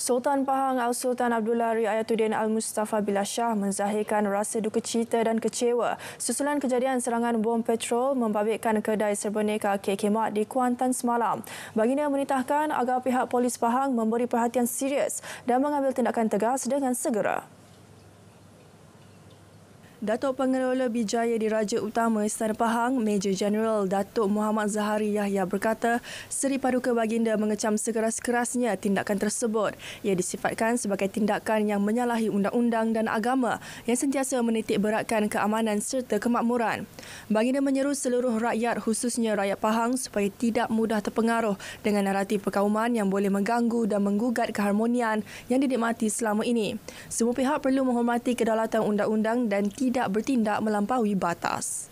Sultan Pahang Al-Sultan Abdullah Riayatuddin Al-Mustafa Billah Shah menzahirkan rasa duka cita dan kecewa susulan kejadian serangan bom petrol membabitkan kedai serbaneka KK Mart di Kuantan semalam. Baginda menitahkan agar pihak polis Pahang memberi perhatian serius dan mengambil tindakan tegas dengan segera. Datuk Pengelola Bijaya Diraja Utama Istana Pahang, Major General Datuk Muhammad Zahari Yahya berkata, Seri Paduka Baginda mengecam sekeras-kerasnya tindakan tersebut. Ia disifatkan sebagai tindakan yang menyalahi undang-undang dan agama yang sentiasa menitik beratkan keamanan serta kemakmuran. Baginda menyeru seluruh rakyat khususnya rakyat Pahang supaya tidak mudah terpengaruh dengan naratif perkauman yang boleh mengganggu dan menggugat keharmonian yang didikmati selama ini. Semua pihak perlu menghormati kedaulatan undang-undang dan tidak tidak bertindak melampaui batas.